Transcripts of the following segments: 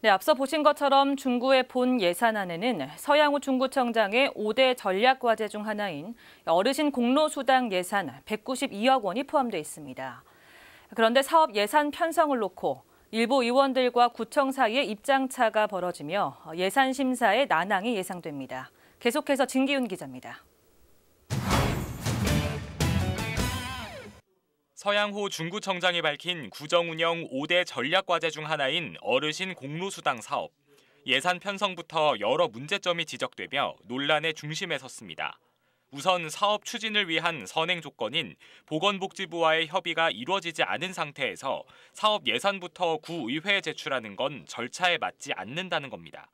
네, 앞서 보신 것처럼 중구의 본 예산안에는 서양우 중구청장의 5대 전략과제 중 하나인 어르신 공로 수당 예산 192억 원이 포함되어 있습니다. 그런데 사업 예산 편성을 놓고 일부 의원들과 구청 사이의 입장차가 벌어지며 예산 심사에 난항이 예상됩니다. 계속해서 진기훈 기자입니다. 서양호 중구청장이 밝힌 구정운영 5대 전략과제 중 하나인 어르신 공로수당 사업. 예산 편성부터 여러 문제점이 지적되며 논란의 중심에 섰습니다. 우선 사업 추진을 위한 선행 조건인 보건복지부와의 협의가 이루어지지 않은 상태에서 사업 예산부터 구의회에 제출하는 건 절차에 맞지 않는다는 겁니다.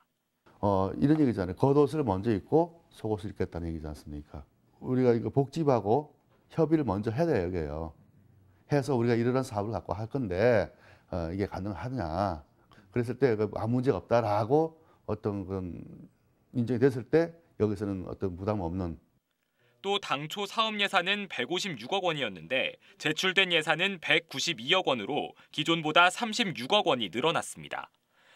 어, 이런 얘기잖아요. 겉옷을 먼저 입고 속옷을 입겠다는 얘기지 않습니까? 우리가 이거 복지부하고 협의를 먼저 해야 돼요. 해서 우리가 이러한 사업을 갖고 할 건데 어, 이게 가능하냐 그랬을 때 그 아무 문제가 없다라고 어떤 그런 인정이 됐을 때 여기서는 어떤 부담 없는 또 당초 사업 예산은 156억 원이었는데 제출된 예산은 192억 원으로 기존보다 36억 원이 늘어났습니다.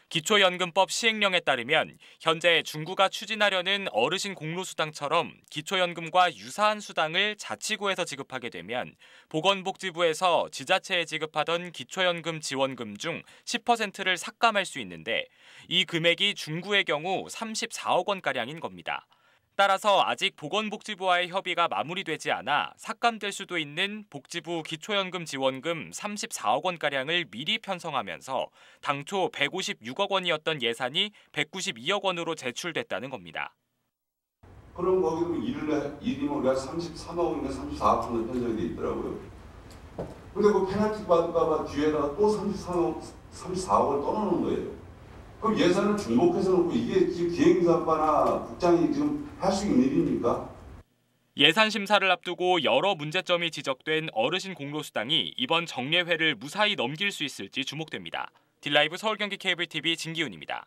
기초연금법 시행령에 따르면 현재 중구가 추진하려는 어르신 공로수당처럼 기초연금과 유사한 수당을 자치구에서 지급하게 되면 보건복지부에서 지자체에 지급하던 기초연금 지원금 중 10%를 삭감할 수 있는데 이 금액이 중구의 경우 34억 원가량인 겁니다. 따라서 아직 보건복지부와의 협의가 마무리되지 않아 삭감될 수도 있는 복지부 기초연금 지원금 34억 원가량을 미리 편성하면서 당초 156억 원이었던 예산이 192억 원으로 제출됐다는 겁니다. 그럼 거기일 뭐 일이면 우리가 33억인가 34억 정도 편성이 돼 있더라고요. 근데 그 페널티 받을까봐 뒤에다가 또 33억, 34억을 떠나는 거예요. 그럼 예산을 중복해서 놓고 이게 지금 기획사과나 국장이 지금 할 수 있는 일입니까? 예산 심사를 앞두고 여러 문제점이 지적된 어르신 공로수당이 이번 정례회를 무사히 넘길 수 있을지 주목됩니다. 딜라이브 서울경기 케이블 TV 진기훈입니다.